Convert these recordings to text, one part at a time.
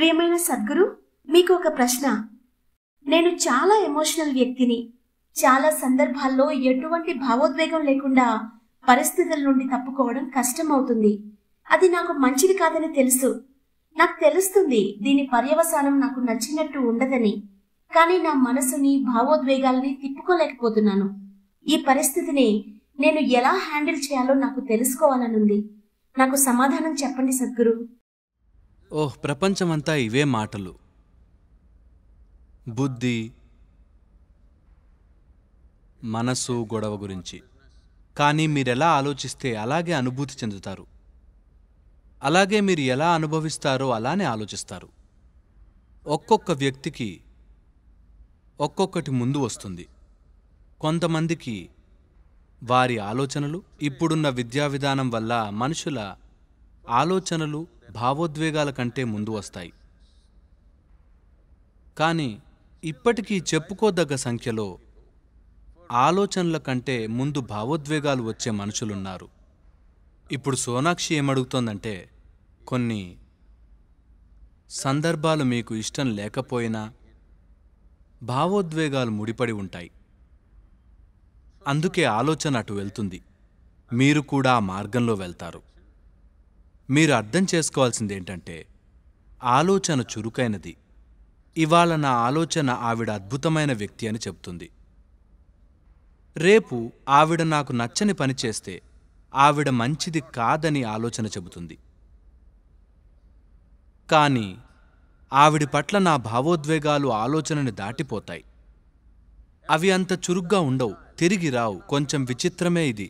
ప్రియమైన సద్గురు మీకు ఒక ప్రశ్న నేను చాలా ఎమోషనల్ వ్యక్తిని చాలా సందర్భాల్లో ఎటువంటి భావోద్వేగం లేకుండా పరిస్థితుల నుండి తప్పుకోవడం కష్టమవుతుంది అది నాకు మంచిది కాదని తెలుసు నాకు తెలుస్తుంది దీని పర్యవసానం నాకు నచ్చినట్టు ఉండదని కానీ నా మనసుని భావోద్వేగాల్ని తిప్పుకోలేకపోతున్నాను ఈ పరిస్థితిని నేను ఎలా హ్యాండిల్ చేయాలో నాకు తెలుసుకోవాలనుంది నాకు సమాధానం చెప్పండి సద్గురు ఓహ్ ప్రపంచమంతా ఇవే మాటలు బుద్ధి మనసు గొడవ గురించి కానీ మీరెలా ఆలోచిస్తే అలాగే అనుభూతి చెందుతారు అలాగే మీరు ఎలా అనుభవిస్తారో అలానే ఆలోచిస్తారు ఒక్కొక్క వ్యక్తికి ఒక్కొక్కటి ముందు వస్తుంది కొంతమందికి వారి ఆలోచనలు ఇప్పుడున్న విద్యా విధానం వల్ల మనుషుల ఆలోచనలు భావోద్వేగాల కంటే ముందు వస్తాయి కానీ ఇప్పటికీ చెప్పుకోదగ్గ సంఖ్యలో ఆలోచనల కంటే ముందు భావోద్వేగాలు వచ్చే మనుషులున్నారు ఇప్పుడు సోనాక్షి ఏమడుగుతోందంటే కొన్ని సందర్భాలు మీకు ఇష్టం లేకపోయినా భావోద్వేగాలు ముడిపడి ఉంటాయి అందుకే ఆలోచన అటు వెళ్తుంది మీరు కూడా ఆ మార్గంలో వెళ్తారు మీరు అర్థం చేసుకోవాల్సింది ఏంటంటే ఆలోచన చురుకైనది ఇవాళ నా ఆలోచన ఆవిడ అద్భుతమైన వ్యక్తి అని చెప్తుంది రేపు ఆవిడ నాకు నచ్చని పని చేస్తే ఆవిడ మంచిది కాదని ఆలోచన చెబుతుంది కానీ ఆవిడి పట్ల నా భావోద్వేగాలు ఆలోచనని దాటిపోతాయి అవి అంత చురుగ్గా ఉండవు తిరిగి రావు కొంచెం విచిత్రమే ఇది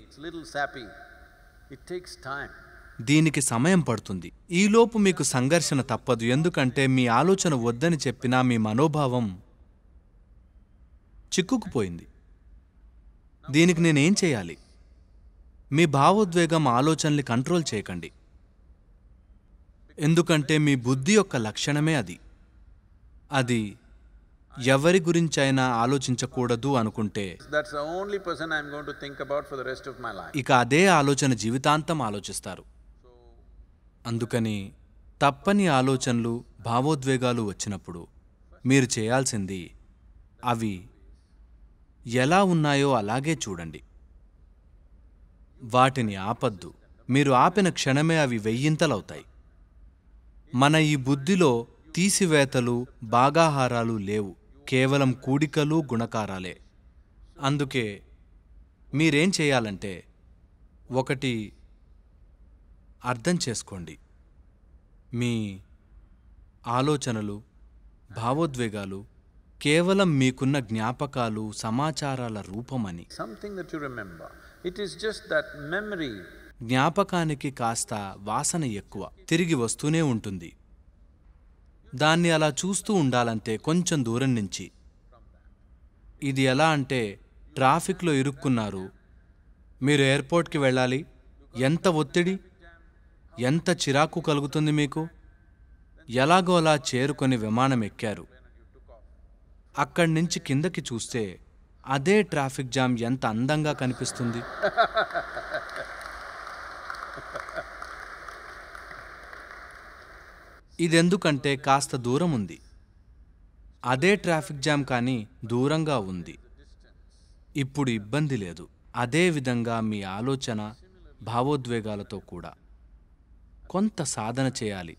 దీనికి సమయం పడుతుంది ఈలోపు మీకు సంఘర్షణ తప్పదు ఎందుకంటే మీ ఆలోచన వద్దని చెప్పినా మీ మనోభావం చిక్కుకుపోయింది దీనికి నేనేం చేయాలి మీ భావోద్వేగం ఆలోచనల్ని కంట్రోల్ చేయకండి ఎందుకంటే మీ బుద్ధి యొక్క లక్షణమే అది అది ఎవరి గురించైనా ఆలోచించకూడదు అనుకుంటే ఇక అదే ఆలోచన జీవితాంతం ఆలోచిస్తారు అందుకని తప్పని ఆలోచనలు భావోద్వేగాలు వచ్చినప్పుడు మీరు చేయాల్సింది అవి ఎలా ఉన్నాయో అలాగే చూడండి వాటిని ఆపద్దు మీరు ఆపిన క్షణమే అవి వెయ్యింతలవుతాయి మన ఈ బుద్ధిలో తీసివేతలు బాగాహారాలు లేవు కేవలం కూడికలు గుణకారాలే అందుకే మీరేం చేయాలంటే ఒకటి అర్థం చేసుకోండి మీ ఆలోచనలు భావోద్వేగాలు కేవలం మీకున్న జ్ఞాపకాలు సమాచారాల రూపమని జ్ఞాపకానికి కాస్త వాసన ఎక్కువ తిరిగి వస్తూనే ఉంటుంది దాన్ని అలా చూస్తూ ఉండాలంటే కొంచెం దూరం నుంచి ఇది ఎలా అంటే ట్రాఫిక్లో ఇరుక్కున్నారు మీరు ఎయిర్పోర్ట్కి వెళ్ళాలి ఎంత ఒత్తిడి ఎంత చిరాకు కలుగుతుంది మీకు ఎలాగో అలా చేరుకొని విమానం ఎక్కారు అక్కడి నుంచి కిందకి చూస్తే అదే ట్రాఫిక్ జామ్ ఎంత అందంగా కనిపిస్తుంది ఇదెందుకంటే కాస్త దూరం ఉంది అదే ట్రాఫిక్ జామ్ కానీ దూరంగా ఉంది ఇప్పుడు ఇబ్బంది లేదు అదే విధంగా మీ ఆలోచన భావోద్వేగాలతో కూడా కొంత సాధన చేయాలి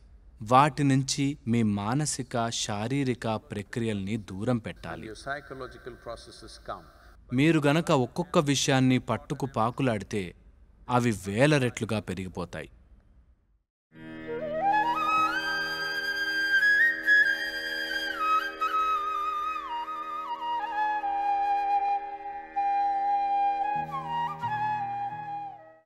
వాటి నుంచి మీ మానసిక శారీరక ప్రక్రియల్ని దూరం పెట్టాలి మీరు గనక ఒక్కొక్క విషయాన్ని పట్టుకు పాకులాడితే అవి వేల రెట్లుగా పెరిగిపోతాయి